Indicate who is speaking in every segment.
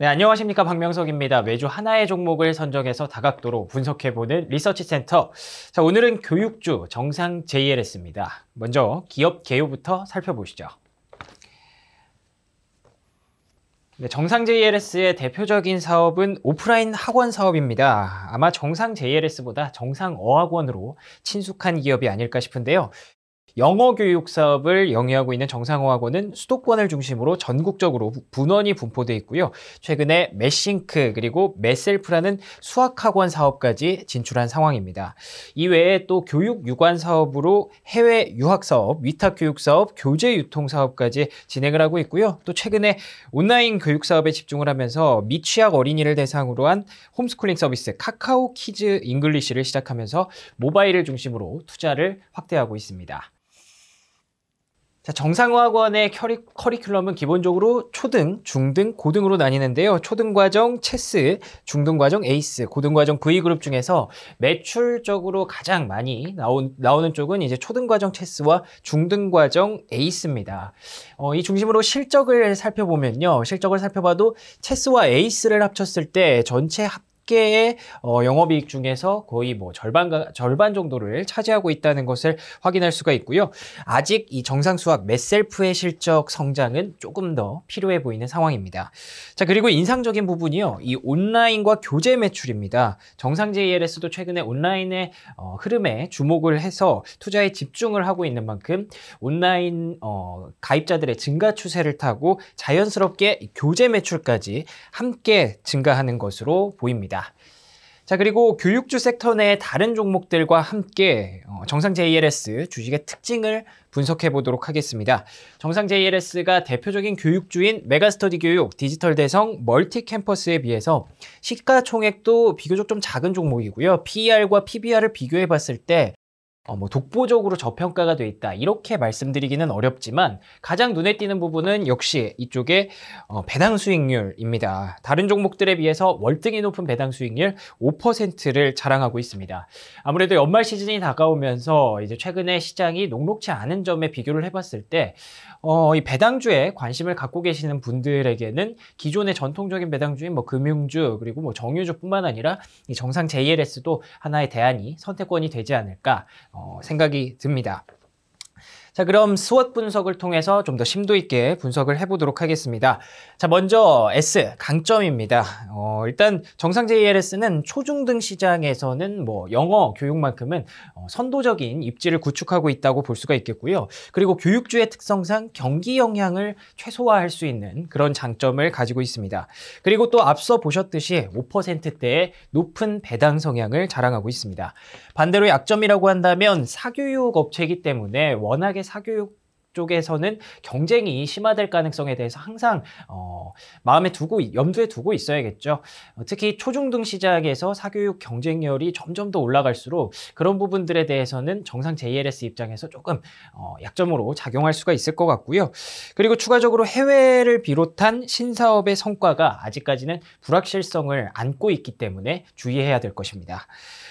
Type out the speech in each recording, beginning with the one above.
Speaker 1: 네, 안녕하십니까. 박명석입니다. 매주 하나의 종목을 선정해서 다각도로 분석해보는 리서치 센터. 자, 오늘은 교육주 정상 JLS입니다. 먼저 기업 개요부터 살펴보시죠. 네, 정상 JLS의 대표적인 사업은 오프라인 학원 사업입니다. 아마 정상 JLS보다 정상 어학원으로 친숙한 기업이 아닐까 싶은데요. 영어 교육 사업을 영위하고 있는 정상호학원은 수도권을 중심으로 전국적으로 분원이 분포되어 있고요. 최근에 메싱크 그리고 메셀프라는 수학학원 사업까지 진출한 상황입니다. 이외에 또 교육 유관 사업으로 해외 유학 사업, 위탁 교육 사업, 교재 유통 사업까지 진행을 하고 있고요. 또 최근에 온라인 교육 사업에 집중을 하면서 미취학 어린이를 대상으로 한 홈스쿨링 서비스 카카오 키즈 잉글리시를 시작하면서 모바일을 중심으로 투자를 확대하고 있습니다. 자, 정상화학원의 커리, 커리큘럼은 기본적으로 초등, 중등, 고등으로 나뉘는데요. 초등과정 체스, 중등과정 에이스, 고등과정 V그룹 중에서 매출적으로 가장 많이 나온, 나오는 쪽은 이제 초등과정 체스와 중등과정 에이스입니다. 어, 이 중심으로 실적을 살펴보면요. 실적을 살펴봐도 체스와 에이스를 합쳤을 때 전체 합 업계의 어, 영업이익 중에서 거의 뭐 절반 절반 정도를 차지하고 있다는 것을 확인할 수가 있고요. 아직 이 정상 수학 메셀프의 실적 성장은 조금 더 필요해 보이는 상황입니다. 자 그리고 인상적인 부분이요, 이 온라인과 교재 매출입니다. 정상 JLS도 최근에 온라인의 어, 흐름에 주목을 해서 투자에 집중을 하고 있는 만큼 온라인 어, 가입자들의 증가 추세를 타고 자연스럽게 교재 매출까지 함께 증가하는 것으로 보입니다. 있습니다. 자, 그리고 교육주 섹터 내 다른 종목들과 함께 어, 정상 JLS 주식의 특징을 분석해 보도록 하겠습니다. 정상 JLS가 대표적인 교육주인 메가스터디 교육, 디지털 대성, 멀티 캠퍼스에 비해서 시가총액도 비교적 좀 작은 종목이고요. PER과 PBR을 비교해 봤을 때 어, 뭐 독보적으로 저평가가 돼 있다 이렇게 말씀드리기는 어렵지만 가장 눈에 띄는 부분은 역시 이쪽에 어, 배당 수익률입니다. 다른 종목들에 비해서 월등히 높은 배당 수익률 5%를 자랑하고 있습니다. 아무래도 연말 시즌이 다가오면서 이제 최근에 시장이 녹록치 않은 점에 비교를 해봤을 때 어, 이 배당주에 관심을 갖고 계시는 분들에게는 기존의 전통적인 배당주인 뭐 금융주 그리고 뭐 정유주뿐만 아니라 정상 JLS도 하나의 대안이 선택권이 되지 않을까. 어, 생각이 듭니다. 자, 그럼 스WOT 분석을 통해서 좀 더 심도 있게 분석을 해보도록 하겠습니다. 자, 먼저 S, 강점입니다. 어, 일단 정상 JLS는 초중등 시장에서는 뭐 영어 교육만큼은 어, 선도적인 입지를 구축하고 있다고 볼 수가 있겠고요. 그리고 교육주의 특성상 경기 영향을 최소화할 수 있는 그런 장점을 가지고 있습니다. 그리고 또 앞서 보셨듯이 5%대의 높은 배당 성향을 자랑하고 있습니다. 반대로 약점이라고 한다면 사교육 업체이기 때문에 워낙에 사교육 쪽에서는 경쟁이 심화될 가능성에 대해서 항상 어, 마음에 두고 염두에 두고 있어야겠죠. 어, 특히 초중등 시장에서 사교육 경쟁률이 점점 더 올라갈수록 그런 부분들에 대해서는 정상 JLS 입장에서 조금 어, 약점으로 작용할 수가 있을 것 같고요. 그리고 추가적으로 해외를 비롯한 신사업의 성과가 아직까지는 불확실성을 안고 있기 때문에 주의해야 될 것입니다.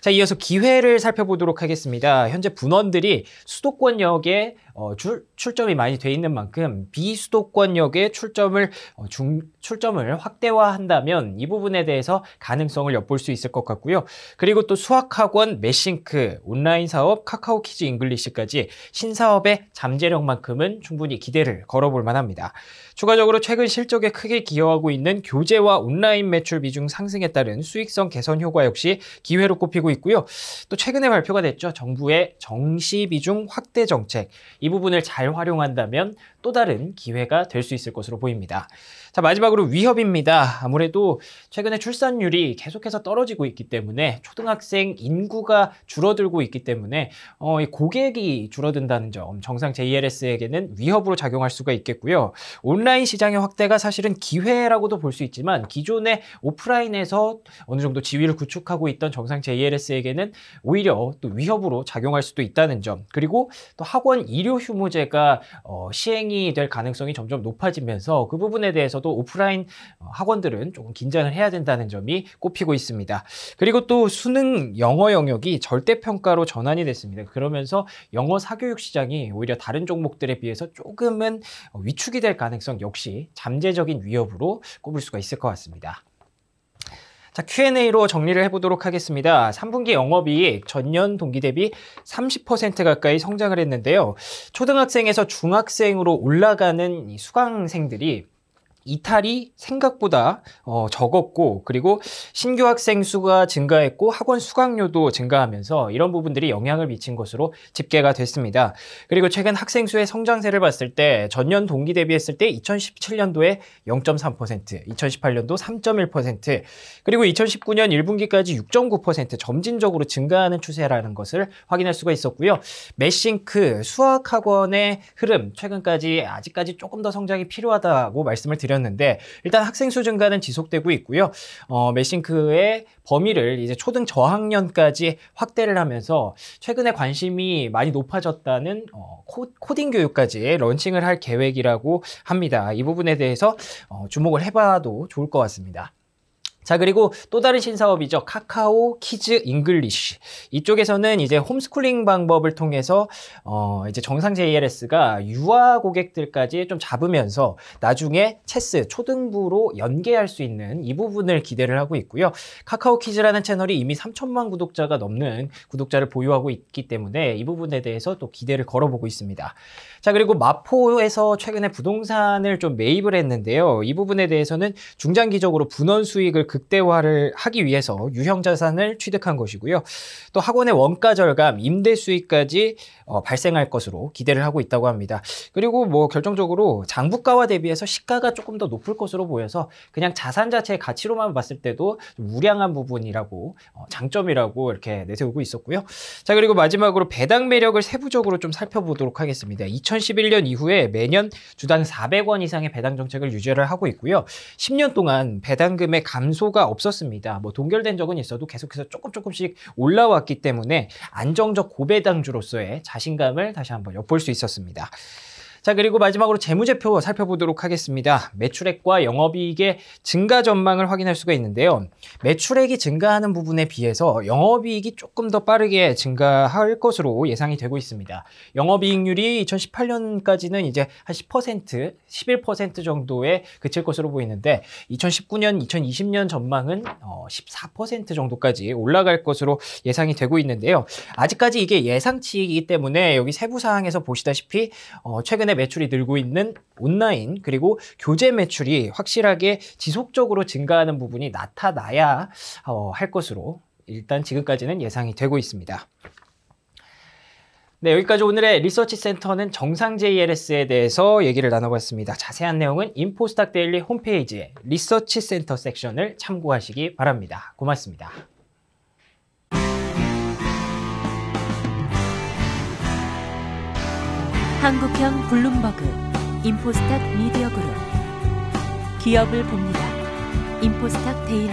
Speaker 1: 자, 이어서 기회를 살펴보도록 하겠습니다. 현재 분원들이 수도권역에 어, 출, 출점이 많이 돼 있는 만큼 비수도권역의 출점을 어, 중, 출점을 확대화한다면 이 부분에 대해서 가능성을 엿볼 수 있을 것 같고요. 그리고 또 수학학원, 메싱크, 온라인 사업, 카카오 키즈 잉글리시까지 신사업의 잠재력만큼은 충분히 기대를 걸어볼 만합니다. 추가적으로 최근 실적에 크게 기여하고 있는 교재와 온라인 매출 비중 상승에 따른 수익성 개선 효과 역시 기회로 꼽히고 있고요. 또 최근에 발표가 됐죠. 정부의 정시 비중 확대 정책. 이 부분을 잘 활용한다면 또 다른 기회가 될 수 있을 것으로 보입니다. 자, 마지막으로 위협입니다. 아무래도 최근에 출산율이 계속해서 떨어지고 있기 때문에 초등학생 인구가 줄어들고 있기 때문에 어, 고객이 줄어든다는 점 정상 JLS에게는 위협으로 작용할 수가 있겠고요. 온라인 시장의 확대가 사실은 기회라고도 볼 수 있지만 기존의 오프라인에서 어느 정도 지위를 구축하고 있던 정상 JLS에게는 오히려 또 위협으로 작용할 수도 있다는 점 그리고 또 학원 일요 휴무제가 어, 시행 이 할인이 될 가능성이 점점 높아지면서 그 부분에 대해서도 오프라인 어, 학원들은 조금 긴장을 해야 된다는 점이 꼽히고 있습니다. 그리고 또 수능 영어 영역이 절대평가로 전환이 됐습니다. 그러면서 영어 사교육 시장이 오히려 다른 종목들에 비해서 조금은 위축이 될 가능성 역시 잠재적인 위협으로 꼽을 수가 있을 것 같습니다. 자, Q&A로 정리를 해보도록 하겠습니다. 3분기 영업이익 전년 동기 대비 30% 가까이 성장을 했는데요. 초등학생에서 중학생으로 올라가는 수강생들이 이탈이 생각보다 어, 적었고 그리고 신규 학생 수가 증가했고 학원 수강료도 증가하면서 이런 부분들이 영향을 미친 것으로 집계가 됐습니다. 그리고 최근 학생 수의 성장세를 봤을 때 전년 동기 대비했을 때 2017년도에 0.3%, 2018년도 3.1%, 그리고 2019년 1분기까지 6.9% 점진적으로 증가하는 추세라는 것을 확인할 수가 있었고요. 매싱크 수학 학원의 흐름 최근까지 아직까지 조금 더 성장이 필요하다고 말씀을 드렸습니다. 드렸는데 일단 학생 수 증가는 지속되고 있고요. 어, 메싱크의 범위를 이제 초등 저학년까지 확대를 하면서 최근에 관심이 많이 높아졌다는 어, 코딩 교육까지 런칭을 할 계획이라고 합니다. 이 부분에 대해서 어, 주목을 해봐도 좋을 것 같습니다. 자 그리고 또 다른 신사업이죠 카카오 키즈 잉글리쉬 이쪽에서는 이제 홈스쿨링 방법을 통해서 어 이제 정상 JLS가 유아 고객들까지 좀 잡으면서 나중에 체스 초등부로 연계할 수 있는 이 부분을 기대를 하고 있고요 카카오 키즈라는 채널이 이미 3천만 구독자가 넘는 구독자를 보유하고 있기 때문에 이 부분에 대해서 또 기대를 걸어보고 있습니다 자 그리고 마포에서 최근에 부동산을 좀 매입을 했는데요 이 부분에 대해서는 중장기적으로 분원 수익을 극대화를 하기 위해서 유형 자산을 취득한 것이고요. 또 학원의 원가 절감, 임대 수익까지 어, 발생할 것으로 기대를 하고 있다고 합니다. 그리고 뭐 결정적으로 장부가와 대비해서 시가가 조금 더 높을 것으로 보여서 그냥 자산 자체의 가치로만 봤을 때도 우량한 부분이라고 어, 장점이라고 이렇게 내세우고 있었고요. 자 그리고 마지막으로 배당 매력을 세부적으로 좀 살펴보도록 하겠습니다. 2011년 이후에 매년 주당 400원 이상의 배당 정책을 유지를 하고 있고요. 10년 동안 배당금의 감소 감소가 없었습니다. 뭐 동결된 적은 있어도 계속해서 조금 조금씩 올라왔기 때문에 안정적 고배당주로서의 자신감을 다시 한번 엿볼 수 있었습니다. 자, 그리고 마지막으로 재무제표 살펴보도록 하겠습니다. 매출액과 영업이익의 증가 전망을 확인할 수가 있는데요. 매출액이 증가하는 부분에 비해서 영업이익이 조금 더 빠르게 증가할 것으로 예상이 되고 있습니다. 영업이익률이 2018년까지는 이제 한 10%, 11% 정도에 그칠 것으로 보이는데 2019년, 2020년 전망은 14% 어, 정도까지 올라갈 것으로 예상이 되고 있는데요. 아직까지 이게 예상치이기 때문에 여기 세부 사항에서 보시다시피 어, 최근에 1년에 매출이 늘고 있는 온라인 그리고 교재 매출이 확실하게 지속적으로 증가하는 부분이 나타나야 어, 할 것으로 일단 지금까지는 예상이 되고 있습니다. 네, 여기까지 오늘의 리서치 센터는 정상 JLS에 대해서 얘기를 나눠봤습니다. 자세한 내용은 인포스탁 데일리 홈페이지 리서치 센터 섹션을 참고하시기 바랍니다. 고맙습니다. 한국형 블룸버그 인포스탁 미디어 그룹 기업을 봅니다. 인포스탁 데일리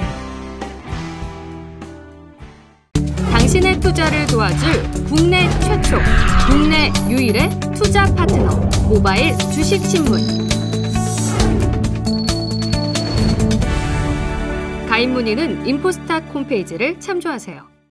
Speaker 1: 당신의 투자를 도와줄 국내 최초, 국내 유일의 투자 파트너 모바일 주식신문 가입 문의는 인포스탁 홈페이지를 참조하세요.